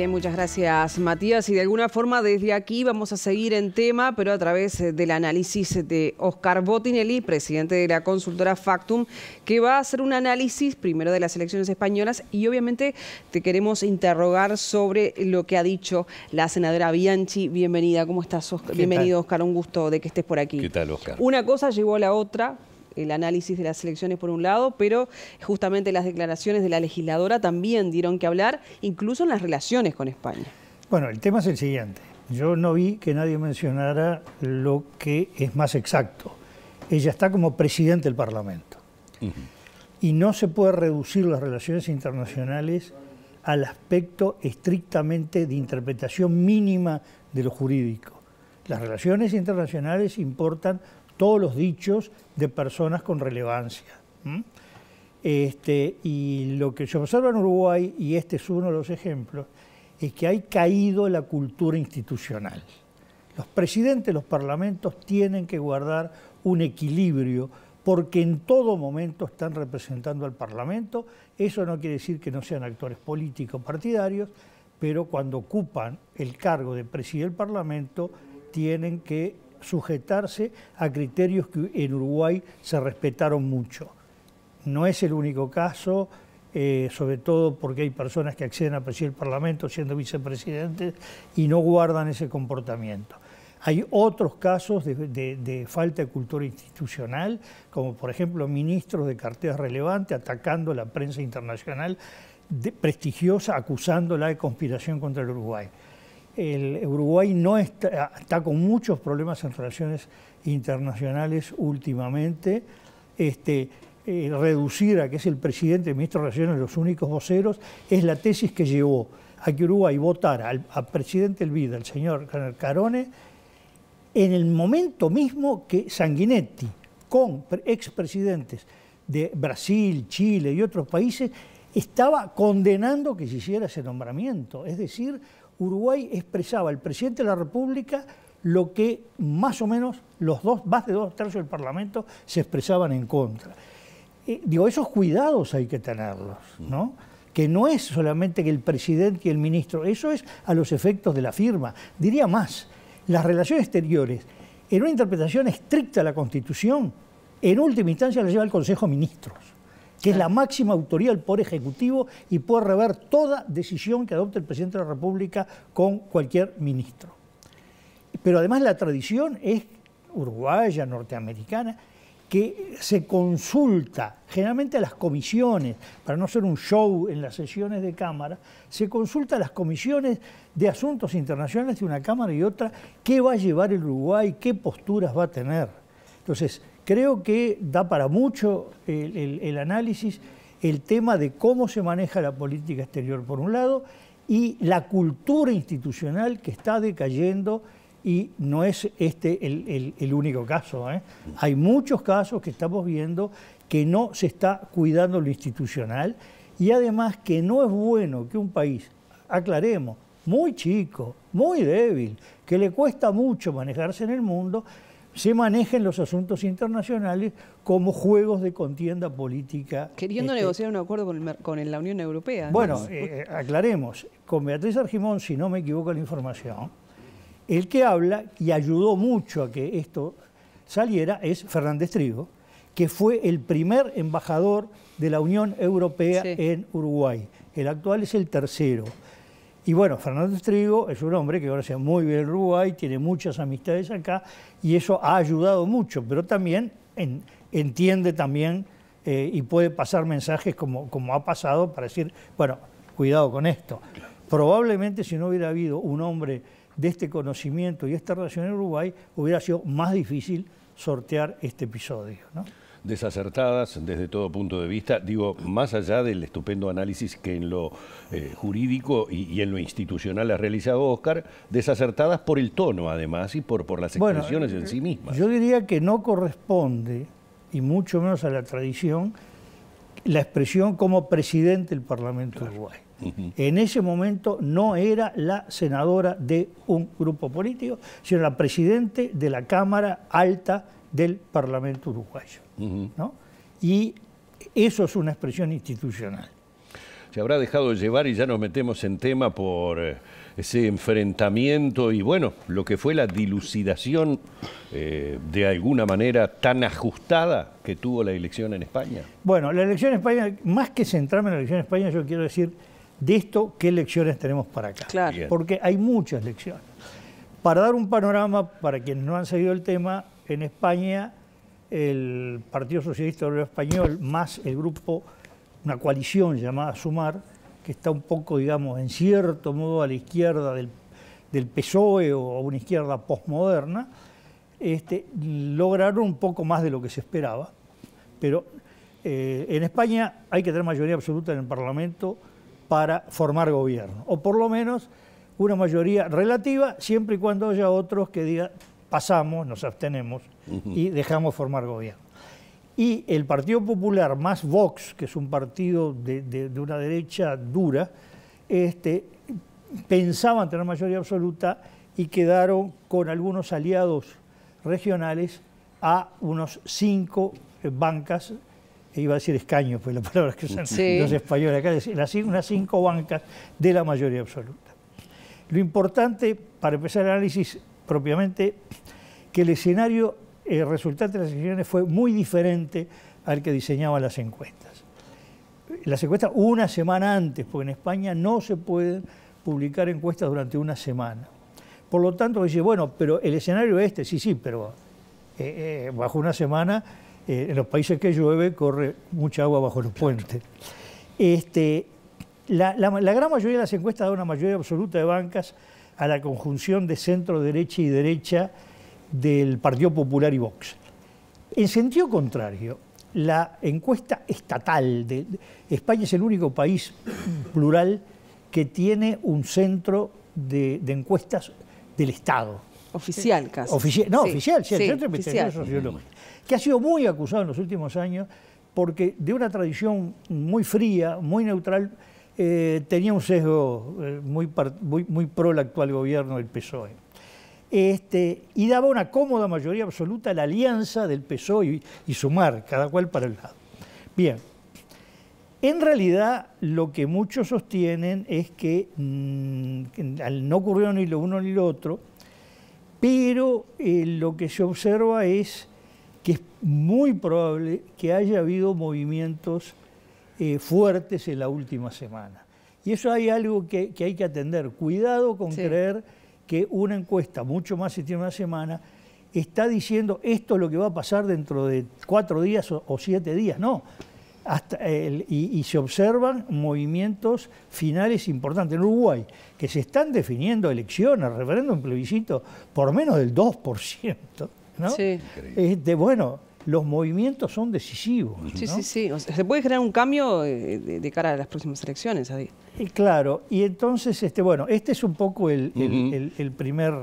Bien, muchas gracias Matías. Y de alguna forma desde aquí vamos a seguir en tema, pero a través eh, del análisis de Oscar Botinelli, presidente de la consultora Factum, que va a hacer un análisis primero de las elecciones españolas y obviamente te queremos interrogar sobre lo que ha dicho la senadora Bianchi. Bienvenida, ¿cómo estás? Oscar? Bienvenido Oscar, un gusto de que estés por aquí. ¿Qué tal Oscar? Una cosa llevó a la otra, el análisis de las elecciones por un lado, pero justamente las declaraciones de la legisladora también dieron que hablar, incluso en las relaciones con España. Bueno, el tema es el siguiente. Yo no vi que nadie mencionara lo que es más exacto. Ella está como presidente del Parlamento. Y no se puede reducir las relaciones internacionales al aspecto estrictamente de interpretación mínima de lo jurídico. Las relaciones internacionales importan todos los dichos de personas con relevancia. Este, y lo que se observa en Uruguay, y este es uno de los ejemplos, es que hay caído la cultura institucional. Los presidentes de los parlamentos tienen que guardar un equilibrio porque en todo momento están representando al Parlamento. Eso no quiere decir que no sean actores políticos partidarios, pero cuando ocupan el cargo de presidir el Parlamento tienen que sujetarse a criterios que en Uruguay se respetaron mucho. No es el único caso, eh, sobre todo porque hay personas que acceden a presidir el Parlamento siendo vicepresidentes y no guardan ese comportamiento. Hay otros casos de, falta de cultura institucional, como por ejemplo ministros de cartera relevantes atacando la prensa internacional prestigiosa, acusándola de conspiración contra el Uruguay el Uruguay no está, con muchos problemas en relaciones internacionales últimamente. Este, eh, reducir a que es el presidente, el ministro de Relaciones, los únicos voceros, es la tesis que llevó a que Uruguay votara al, presidente Elvida, el señor Carone, en el momento mismo que Sanguinetti, con expresidentes de Brasil, Chile y otros países, estaba condenando que se hiciera ese nombramiento. Es decir, Uruguay expresaba el presidente de la República lo que más o menos los dos, más de dos tercios del Parlamento se expresaban en contra. Eh, digo, esos cuidados hay que tenerlos, ¿no? Que no es solamente que el presidente y el ministro, eso es a los efectos de la firma. Diría más, las relaciones exteriores, en una interpretación estricta de la Constitución, en última instancia la lleva el Consejo de Ministros que es la máxima autoría del Poder Ejecutivo y puede rever toda decisión que adopte el presidente de la República con cualquier ministro. Pero además la tradición es uruguaya, norteamericana, que se consulta, generalmente a las comisiones, para no ser un show en las sesiones de Cámara, se consulta a las comisiones de asuntos internacionales de una Cámara y otra, qué va a llevar el Uruguay, qué posturas va a tener. Entonces, creo que da para mucho el, análisis el tema de cómo se maneja la política exterior, por un lado, y la cultura institucional que está decayendo y no es este el, único caso. ¿eh? Hay muchos casos que estamos viendo que no se está cuidando lo institucional y además que no es bueno que un país, aclaremos, muy chico, muy débil, que le cuesta mucho manejarse en el mundo, se manejen los asuntos internacionales como juegos de contienda política. Queriendo este, negociar un acuerdo con, con, la Unión Europea. Bueno, eh, aclaremos, con Beatriz Argimón, si no me equivoco la información, el que habla y ayudó mucho a que esto saliera es Fernández Trigo, que fue el primer embajador de la Unión Europea en Uruguay. El actual es el tercero. Y bueno, Fernando Trigo es un hombre que ahora conoce muy bien Uruguay, tiene muchas amistades acá y eso ha ayudado mucho, pero también entiende también eh, y puede pasar mensajes como, como ha pasado para decir, bueno, cuidado con esto. Probablemente si no hubiera habido un hombre de este conocimiento y esta relación en Uruguay, hubiera sido más difícil sortear este episodio. ¿no? desacertadas desde todo punto de vista, digo, más allá del estupendo análisis que en lo eh, jurídico y, en lo institucional ha realizado Oscar, desacertadas por el tono además y por, por las expresiones en eh, sí mismas. Yo diría que no corresponde, y mucho menos a la tradición, la expresión como presidente del Parlamento de Uruguay. En ese momento no era la senadora de un grupo político, sino la presidente de la Cámara Alta del Parlamento uruguayo. Y eso es una expresión institucional. Se habrá dejado llevar y ya nos metemos en tema por eh, ese enfrentamiento y bueno, lo que fue la dilucidación eh, de alguna manera tan ajustada que tuvo la elección en España. Bueno, la elección en España, más que centrarme en la elección en España, yo quiero decir de esto qué elecciones tenemos para acá. Claro. Porque hay muchas elecciones. Para dar un panorama, para quienes no han seguido el tema, en España el Partido Socialista Obrero Español más el grupo, una coalición llamada Sumar, que está un poco, digamos, en cierto modo a la izquierda del, PSOE o e una izquierda postmoderna, este, lograron un poco más de lo que se esperaba. Pero eh, en España hay que tener mayoría absoluta en el Parlamento para formar gobierno, o por lo menos una mayoría relativa, siempre y cuando haya otros que digan pasamos, nos abstenemos y dejamos formar gobierno. Y el Partido Popular más Vox, que es un partido de, una derecha dura, este, pensaban tener mayoría absoluta y quedaron con algunos aliados regionales a unos cinco bancas, e iba a decir escaños, pues la palabra que usan los españoles acá, las, unas cinco bancas de la mayoría absoluta. Lo importante para empezar el análisis propiamente, que el escenario eh, resultante de las elecciones fue muy diferente al que diseñaban las encuestas. Las encuestas una semana antes, porque en España no se pueden publicar encuestas durante una semana. Por lo tanto, dice, bueno, pero el escenario este, sí, sí, pero eh, eh, bajo una semana, en los países que llueve, corre mucha agua bajo los puentes. Este, la, la, gran mayoría de las encuestas da una mayoría absoluta de bancas a la conjunción de centro-derecha y derecha del Partido Popular y Vox. En sentido contrario, la encuesta estatal de España es el único país plural que tiene un centro de, encuestas del Estado. Oficial casi. no, oficial, sí, el que ha sido muy acusado en los últimos años porque de una tradición muy fría, muy neutral, eh, tenía un sesgo eh, muy, muy, pro el actual gobierno del PSOE. Este, y daba una cómoda mayoría absoluta a la alianza del PSOE y, sumar, cada cual para el lado. Bien, en realidad, lo que muchos sostienen es que mm, no ocurrió ni lo uno ni lo otro, pero eh, lo que se observa es que es muy probable que haya habido movimientos eh, fuertes en la última semana. Y eso hay algo que, hay que atender. Cuidado con creer que una encuesta, mucho más si tiene una semana, está diciendo esto es lo que va a pasar dentro de cuatro días o, siete días. No. Hasta el, y, se observan movimientos finales importantes en Uruguay, que se están definiendo elecciones, referéndum, plebiscito, por menos del 2%. ¿no? Sí. Este, bueno, los movimientos son decisivos. Sí, ¿no? sí, sí. se puede generar un cambio eh, de, cara a las próximas elecciones claro, y entonces, este, bueno, este es un poco el primer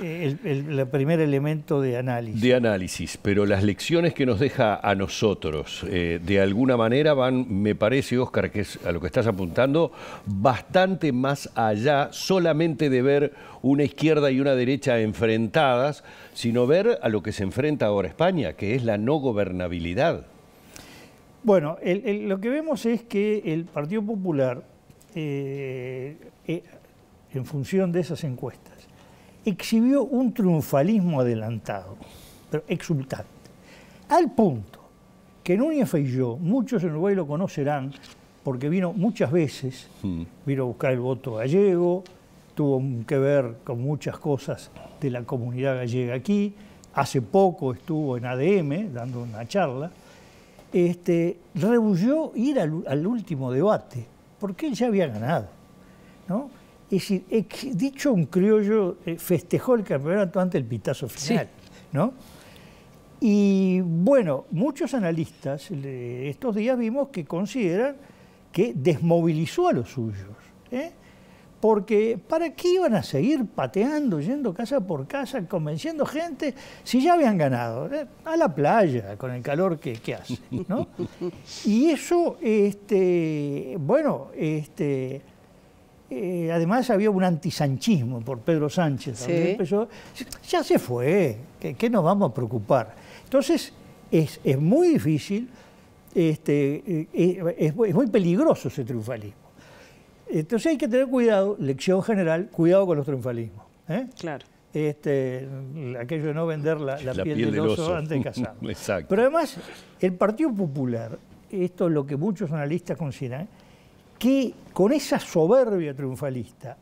el, primer elemento de análisis. De análisis, pero las lecciones que nos deja a nosotros, eh, de alguna manera van, me parece, Oscar, que es a lo que estás apuntando, bastante más allá solamente de ver una izquierda y una derecha enfrentadas, sino ver a lo que se enfrenta ahora España, que es la no gobernabilidad. Bueno, lo que vemos es que el Partido Popular, eh, eh, en función de esas encuestas, exhibió un triunfalismo adelantado, pero exultante, al punto que Núñez Feijóo, muchos en Uruguay lo conocerán porque vino muchas veces, hmm. vino a buscar el voto gallego, tuvo que ver con muchas cosas de la comunidad gallega aquí, hace poco estuvo en ADM dando una charla, este, ir al, al último debate, porque él ya había ganado. ¿no? Es decir, dicho un criollo, eh, festejó el campeonato ante el pitazo final, ¿no? Y bueno, muchos analistas estos días vimos que consideran que desmovilizó a los suyos, ¿eh? porque ¿para qué iban a seguir pateando, yendo casa por casa, convenciendo gente si ya habían ganado? ¿eh? A la playa, con el calor que, que hace. Y eso, este, bueno, este, eh, además había un antisanchismo por Pedro Sánchez. ya se fue, ¿qué, nos vamos a preocupar? Entonces, es, muy difícil, este, eh, eh, es, muy peligroso ese triunfalismo. Entonces hay que tener cuidado, lección general, cuidado con los triunfalismos. Claro. Este, aquello de no vender la, piel, del oso, antes de Exacto. Pero además, el Partido Popular, esto es lo que muchos analistas consideran, que con esa soberbia triunfalista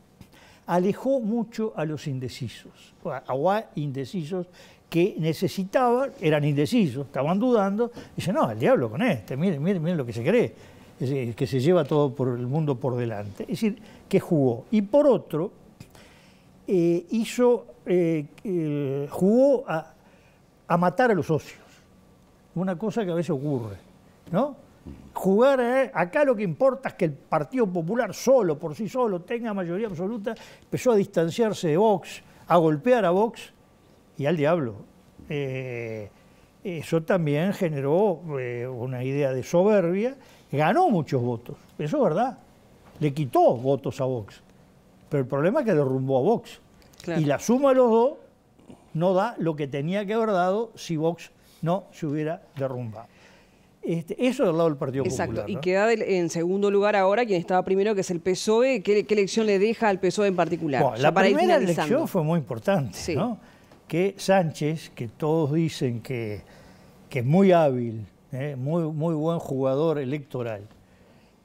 alejó mucho a los indecisos, a, a indecisos que necesitaban, eran indecisos, estaban dudando, y dicen, no, al diablo con este, miren, miren, lo que se cree, que se lleva todo por el mundo por delante. Es decir, que jugó. Y por otro, eh, hizo, eh, eh, jugó a, a matar a los socios, una cosa que a veces ocurre, ¿no? jugar. ¿eh? Acá lo que importa es que el Partido Popular solo, por sí solo, tenga mayoría absoluta. Empezó a distanciarse de Vox, a golpear a Vox y al diablo. Eh, eso también generó eh, una idea de soberbia. Ganó muchos votos, eso es verdad. Le quitó votos a Vox. Pero el problema es que derrumbó a Vox. Y la suma de los dos no da lo que tenía que haber dado si Vox no se hubiera derrumbado. Este, eso del lado del Partido Exacto. Exacto, y queda en segundo lugar ahora quien estaba primero, que es el PSOE. ¿Qué, elección le deja al PSOE en particular? la primera elección fue muy importante, ¿no? Que Sánchez, que todos dicen que, es muy hábil, ¿eh? muy, buen jugador electoral,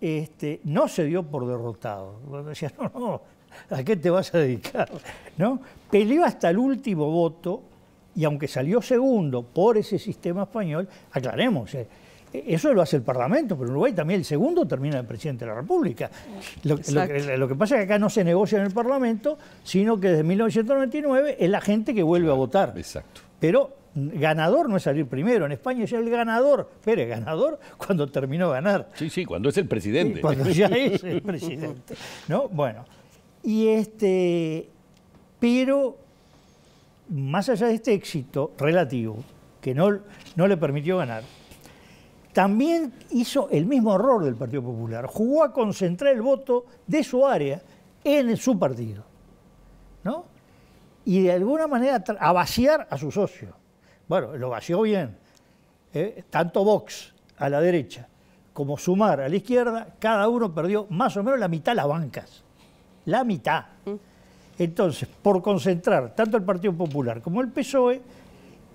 este, no se dio por derrotado. Decía, no, no, ¿a qué te vas a dedicar? ¿No? Peleó hasta el último voto y aunque salió segundo por ese sistema español, aclaremos, ¿eh? Eso lo hace el Parlamento, pero en Uruguay también el segundo termina el presidente de la República. Lo, que pasa es que acá no se negocia en el Parlamento, sino que desde 1999 es la gente que vuelve a votar. Exacto. Pero ganador no es salir primero. En España es el ganador, es ganador cuando terminó ganar. Sí, sí, cuando es el presidente. cuando ya es el presidente. ¿No? Bueno. Y este. Pero, más allá de este éxito relativo, que no, no le permitió ganar, también hizo el mismo error del Partido Popular. Jugó a concentrar el voto de su área en su partido. Y de alguna manera a vaciar a su socio. Bueno, lo vació bien. ¿eh? tanto Vox a la derecha como Sumar a la izquierda, cada uno perdió más o menos la mitad de las bancas. La mitad. Mm. Entonces, por concentrar tanto el Partido Popular como el PSOE,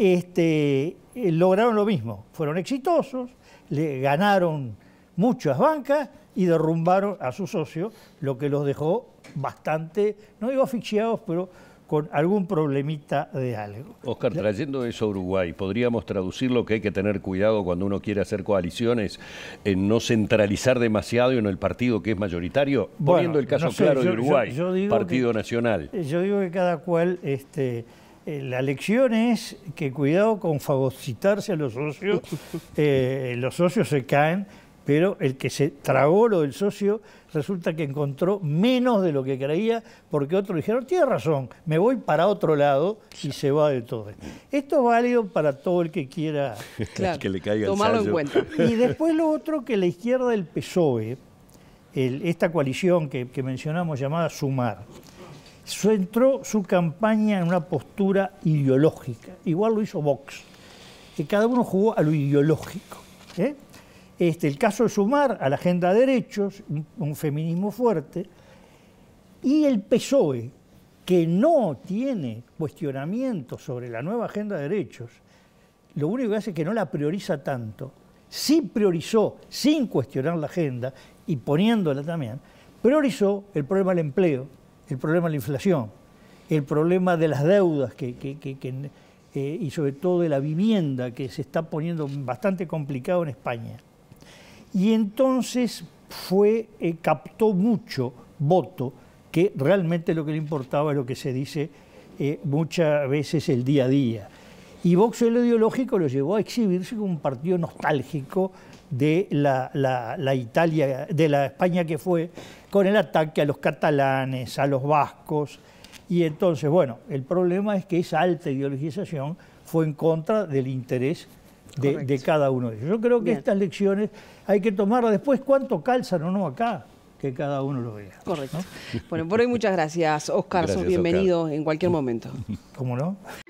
este, eh, lograron lo mismo. Fueron exitosos, le ganaron muchas bancas y derrumbaron a su socio, lo que los dejó bastante, no digo asfixiados, pero con algún problemita de algo. Oscar, trayendo eso a Uruguay, ¿podríamos traducir lo que hay que tener cuidado cuando uno quiere hacer coaliciones en no centralizar demasiado en el partido que es mayoritario? Poniendo el caso claro de Uruguay, Partido Nacional. Eh, yo digo que cada cual este, eh, la lección es que cuidado con fagocitarse a los socios, eh, los socios se caen, pero el que se tragó lo del socio resulta que encontró menos de lo que creía porque otros dijeron, tiene razón, me voy para otro lado y se va de todo. Esto es válido para todo el que quiera tomarlo en cuenta. Y después lo otro que la izquierda del PSOE, esta coalición que mencionamos llamada Sumar, centró su campaña en una postura ideológica. Igual lo hizo Vox. Que cada uno jugó a lo ideológico. ¿eh? Este, el caso de sumar a la agenda de derechos, un, feminismo fuerte, y el PSOE, que no tiene cuestionamiento sobre la nueva agenda de derechos, lo único que hace es que no la prioriza tanto, sí priorizó, sin cuestionar la agenda y poniéndola también, priorizó el problema del empleo, el problema de la inflación, el problema de las deudas eh, y sobre todo de la vivienda que se está poniendo bastante complicado en España. Y entonces fue, eh, captó mucho voto, que realmente lo que le importaba es lo que se dice eh, muchas veces el día a día. Y Vox el ideológico lo llevó a exhibirse como un partido nostálgico de la, la, Italia, de la España que fue, con el ataque a los catalanes, a los vascos. Y entonces, bueno, el problema es que esa alta ideologización fue en contra del interés de, cada uno de ellos. Yo creo que estas lecciones hay que tomarlas después, cuánto calzan o no acá que cada uno lo vea. Correcto. Bueno, por hoy muchas gracias, Oscar. Gracias, sos bienvenido en cualquier momento. ¿Cómo no?